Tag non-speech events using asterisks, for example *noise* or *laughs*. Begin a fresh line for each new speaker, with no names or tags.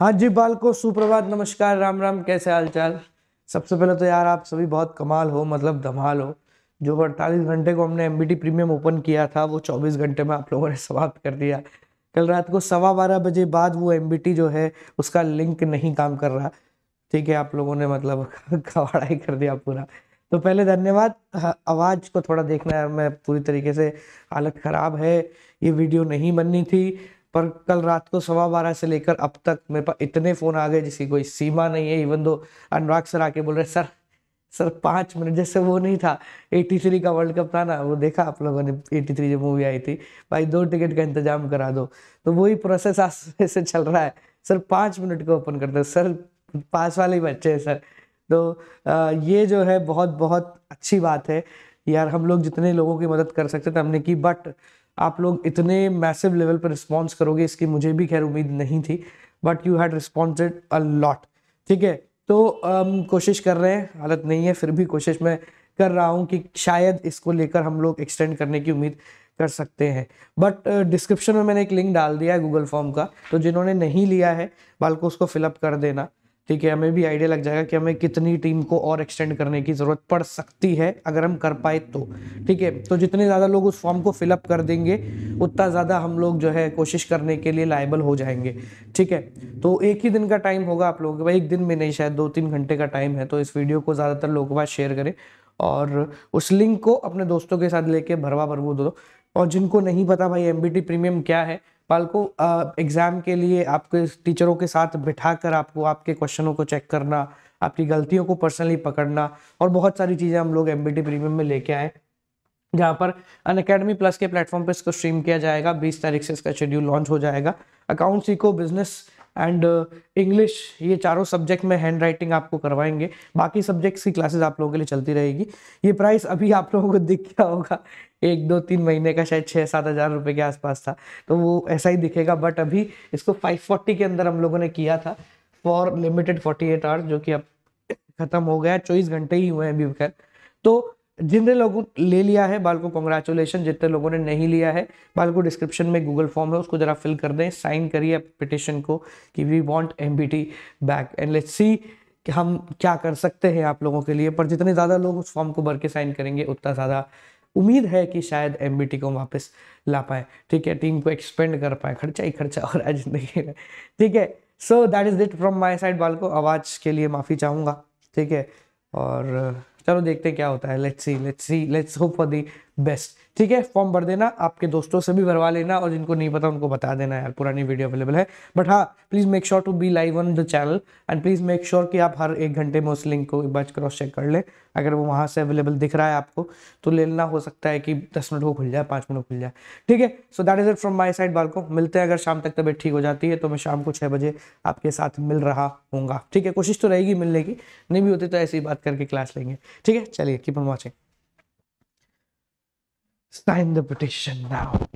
हाँ जी बालको सुप्रभात नमस्कार राम राम कैसे हाल चाल सबसे पहले तो यार आप सभी बहुत कमाल हो मतलब धमाल हो जो अड़तालीस घंटे को हमने एम प्रीमियम ओपन किया था वो चौबीस घंटे में आप लोगों ने समाप्त कर दिया कल रात को सवा बारह बजे बाद वो एम जो है उसका लिंक नहीं काम कर रहा ठीक है आप लोगों ने मतलब कवाड़ा *laughs* ही कर दिया पूरा तो पहले धन्यवाद आवाज़ को थोड़ा देखना है मैं पूरी तरीके से हालत ख़राब है ये वीडियो नहीं बननी थी पर कल रात को सवा बारह से लेकर अब तक मेरे पास इतने फ़ोन आ गए जिसकी कोई सीमा नहीं है इवन दो अनुराग सर आके बोल रहे सर सर पाँच मिनट जैसे वो नहीं था 83 का वर्ल्ड कप था ना वो देखा आप लोगों ने 83 जो मूवी आई थी भाई दो टिकट का इंतजाम करा दो तो वही प्रोसेस आज से चल रहा है सर पाँच मिनट को ओपन कर दो सर पास वाले बच्चे हैं सर तो ये जो है बहुत बहुत अच्छी बात है यार हम लोग जितने लोगों की मदद कर सकते थे हमने की बट आप लोग इतने मैसिव लेवल पर रिस्पॉन्स करोगे इसकी मुझे भी खैर उम्मीद नहीं थी but you had responsed a lot ठीक है तो um, कोशिश कर रहे हैं हालत नहीं है फिर भी कोशिश मैं कर रहा हूँ कि शायद इसको लेकर हम लोग एक्सटेंड करने की उम्मीद कर सकते हैं बट डिस्क्रिप्शन uh, में मैंने एक लिंक डाल दिया है गूगल फॉर्म का तो जिन्होंने नहीं लिया है बाल को उसको फिलअप कर देना ठीक है हमें भी आइडिया लग जाएगा कि हमें कितनी टीम को और एक्सटेंड करने की ज़रूरत पड़ सकती है अगर हम कर पाए तो ठीक है तो जितने ज़्यादा लोग उस फॉर्म को फिलअप कर देंगे उतना ज़्यादा हम लोग जो है कोशिश करने के लिए लाइबल हो जाएंगे ठीक है तो एक ही दिन का टाइम होगा आप लोगों के भाई एक दिन में नहीं शायद दो तीन घंटे का टाइम है तो इस वीडियो को ज़्यादातर लोगों के पास शेयर करें और उस लिंक को अपने दोस्तों के साथ लेके भरवा भरवू दो और जिनको नहीं पता भाई एम प्रीमियम क्या है पालको को एग्ज़ाम के लिए आपके टीचरों के साथ बिठा कर आपको आपके क्वेश्चनों को चेक करना आपकी गलतियों को पर्सनली पकड़ना और बहुत सारी चीज़ें हम लोग एम प्रीमियम में लेके आए जहाँ पर अन अकेडमी प्लस के प्लेटफॉर्म पर इसको स्ट्रीम किया जाएगा बीस तारीख से इसका शेड्यूल लॉन्च हो जाएगा अकाउंट सीखो बिजनेस एंड इंग्लिश uh, ये चारों सब्जेक्ट में हैंड राइटिंग आपको करवाएंगे बाकी सब्जेक्ट्स की क्लासेस आप लोगों के लिए चलती रहेगी ये प्राइस अभी आप लोगों को दिख गया होगा एक दो तीन महीने का शायद छः सात हज़ार रुपये के आसपास था तो वो ऐसा ही दिखेगा बट अभी इसको फाइव फोर्टी के अंदर हम लोगों ने किया था for limited forty eight hours जो कि अब ख़त्म हो गया चौबीस घंटे ही हुए हैं अभी खैर तो जितने लोगों ले लिया है बाल को कॉन्ग्रेचुलेशन जितने लोगों ने नहीं लिया है बाल को डिस्क्रिप्शन में गूगल फॉर्म है उसको जरा फिल कर दें साइन करिए पिटिशन को कि we want am back and let's see कि हम क्या कर सकते हैं आप लोगों के लिए पर जितने ज़्यादा लोग उस फॉर्म को भर के साइन करेंगे उतना ज़्यादा उम्मीद है कि शायद एम को वापस ला पाए ठीक है टीम को एक्सपेंड कर पाए खर्चा ही खर्चा हो रहा है जिंदगी में ठीक है so that is it from my side बाल को आवाज़ के लिए माफ़ी चाहूँगा ठीक है और चलो देखते क्या होता है let's see let's see let's hope for the best ठीक है फॉर्म भर देना आपके दोस्तों से भी भरवा लेना और जिनको नहीं पता उनको बता देना यार पुरानी वीडियो अवेलेबल है बट हाँ please make sure to be live on the channel and please make sure कि आप हर एक घंटे में उस लिंक को एक बार क्रॉस चेक कर लें अगर वो वहाँ से अवेलेबल दिख रहा है आपको तो ले लेना हो सकता है कि दस मिनट को खुल जाए पाँच मिनट को खुल जाए ठीक है so that is it from my side बाल को मिलते हैं अगर शाम तक तबियत ठीक हो जाती है तो मैं शाम को छः बजे आपके साथ मिल रहा हूँ ठीक है कोशिश तो रहेगी मिलने की नहीं भी होती तो ऐसी बात करके क्लास लेंगे ठीक है चलिए keep on watching Sign the petition now.